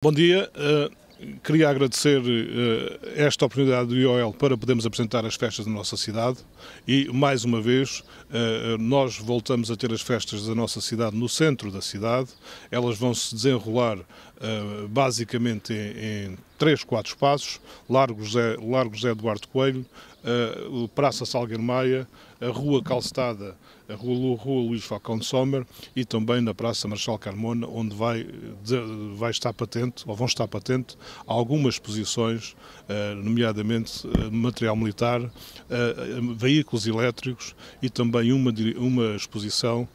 Bom dia. Eh, queria agradecer eh, esta oportunidade do IOL para podermos apresentar as festas da nossa cidade e, mais uma vez, eh, nós voltamos a ter as festas da nossa cidade no centro da cidade. Elas vão se desenrolar basicamente em três, quatro espaços, Largo José, Largo José Eduardo Coelho, uh, Praça Salgueiro Maia, a Rua Calçada, a Rua, Rua Luís Falcão de Sommer e também na Praça Marechal Carmona, onde vai, de, vai estar patente, ou vão estar patente, algumas exposições, uh, nomeadamente uh, material militar, veículos elétricos e também uma, uma exposição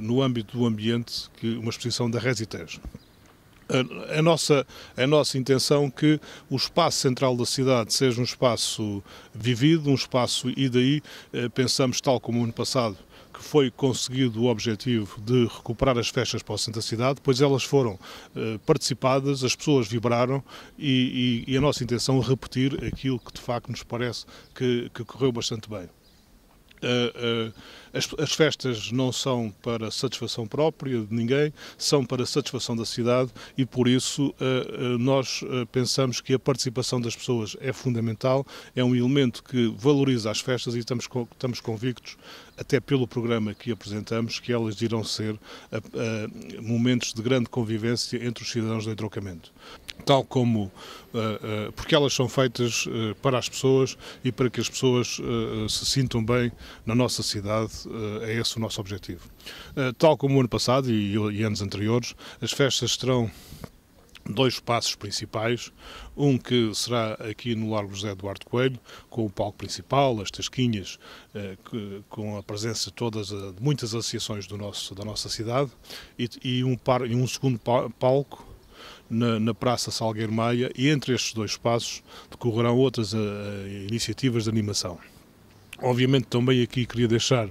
no âmbito do ambiente, que, uma exposição da Resitez a, a, nossa, a nossa intenção é que o espaço central da cidade seja um espaço vivido, um espaço, e daí eh, pensamos, tal como o ano passado, que foi conseguido o objetivo de recuperar as festas para o centro da cidade, pois elas foram eh, participadas, as pessoas vibraram e, e, e, a nossa intenção é repetir aquilo que de facto nos parece que, que correu bastante bem. Eh, eh, as, as, festas não são para satisfação própria de ninguém, são para satisfação da cidade e por isso eh, nós pensamos que a participação das pessoas é fundamental, é um elemento que valoriza as festas e estamos, estamos convictos, até pelo programa que apresentamos, que elas irão ser momentos de grande convivência entre os cidadãos do entrocamento tal como porque elas são feitas para as pessoas e para que as pessoas se sintam bem na nossa cidade eh, é esse o nosso objetivo. Eh, tal como o ano passado e anos anteriores, as festas terão dois espaços principais. Um que será aqui no Largo José Eduardo Coelho, com o palco principal, as tasquinhas, eh, com a presença de todas, de muitas associações do nosso, da nossa cidade, e, um, par, e um segundo palco na, na, Praça Salgueiro Maia, e entre estes dois espaços decorrerão outras iniciativas de animação. Obviamente também aqui queria deixar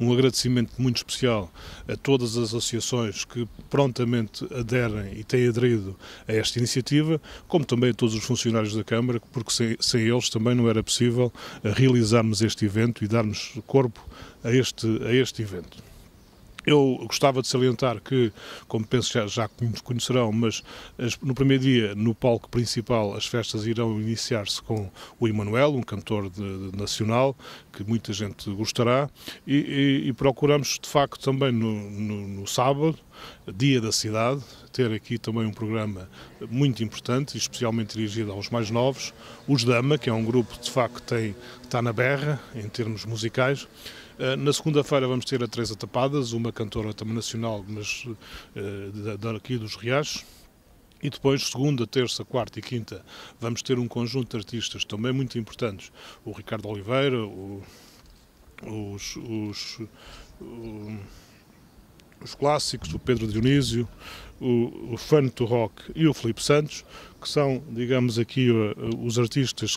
um agradecimento muito especial a todas as associações que prontamente aderem e têm aderido a esta iniciativa, como também a todos os funcionários da Câmara, porque sem, sem eles também não era possível realizarmos este evento e darmos corpo a este, a este evento. Eu gostava de salientar que, como penso já, já conhecerão, mas as, no primeiro dia, no palco principal, as festas irão iniciar-se com o Emanuel, um cantor de, de, nacional, que muita gente gostará, e, e, e procuramos, de facto, também no, no, no sábado, Dia da Cidade, ter aqui também um programa muito importante, especialmente dirigido aos mais novos, os Dama, que é um grupo que de facto tem, está na berra em termos musicais. Eh, na segunda-feira vamos ter a Teresa Tapadas, uma cantora também nacional, mas eh, daqui dos Riachos. E depois, segunda, terça, quarta e quinta, vamos ter um conjunto de artistas também muito importantes. O Ricardo Oliveira, o, os, os o, os clássicos, o Pedro Dionísio, o, o Fun Rock e o Felipe Santos, que são, digamos aqui, os artistas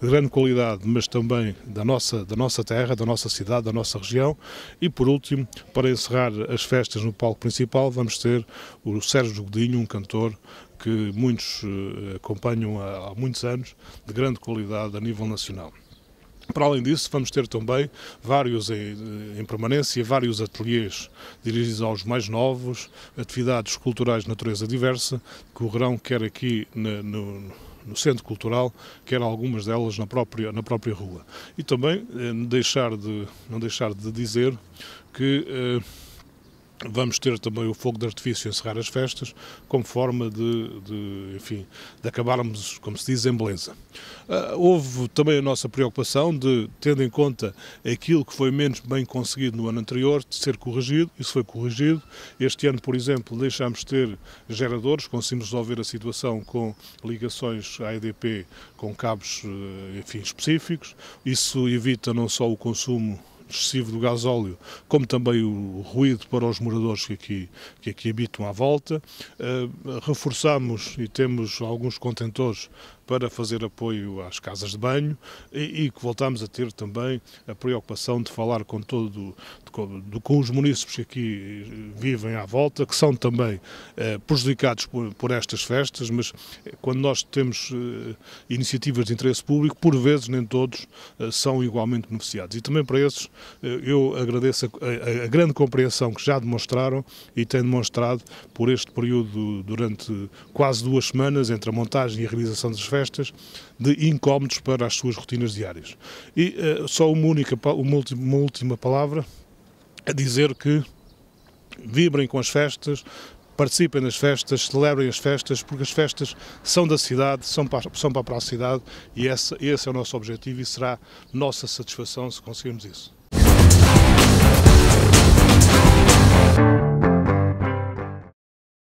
de grande qualidade, mas também da nossa, da nossa terra, da nossa cidade, da nossa região. E por último, para encerrar as festas no palco principal, vamos ter o Sérgio Godinho, um cantor que muitos eh, acompanham há muitos anos, de grande qualidade a nível nacional. Para além disso, vamos ter também vários em, em, permanência, vários ateliês dirigidos aos mais novos, atividades culturais de natureza diversa, que correrão quer aqui na, no, no centro cultural, quer algumas delas na própria, na própria rua. E também eh, deixar de, não deixar de dizer que eh, Vamos ter também o fogo de artifício a encerrar as festas, como forma de, de, enfim, de acabarmos, como se diz, em beleza. Uh, houve também a nossa preocupação de, tendo em conta aquilo que foi menos bem conseguido no ano anterior, de ser corrigido, isso foi corrigido. Este ano, por exemplo, deixámos de ter geradores, conseguimos resolver a situação com ligações à EDP com cabos, ah, enfim, específicos. Isso evita não só o consumo excessivo do gás óleo, como também o ruído para os moradores que aqui, que aqui habitam à volta. Uh, reforçamos e temos alguns contentores para fazer apoio às casas de banho e, e que voltamos a ter também a preocupação de falar com todo de, de, com os munícipes que aqui eh, vivem à volta, que são também eh, prejudicados por, por, estas festas, mas eh, quando nós temos eh, iniciativas de interesse público, por vezes nem todos eh, são igualmente beneficiados. E também para esses eh, eu agradeço a, a, a grande compreensão que já demonstraram e têm demonstrado por este período durante quase duas semanas entre a montagem e a realização das festas festas, de incómodos para as suas rotinas diárias. E uh, só uma única, uma última, uma última palavra a dizer que vibrem com as festas, participem nas festas, celebrem as festas, porque as festas são da cidade, são para, são para a cidade e esse, esse é o nosso objetivo e será nossa satisfação se conseguirmos isso.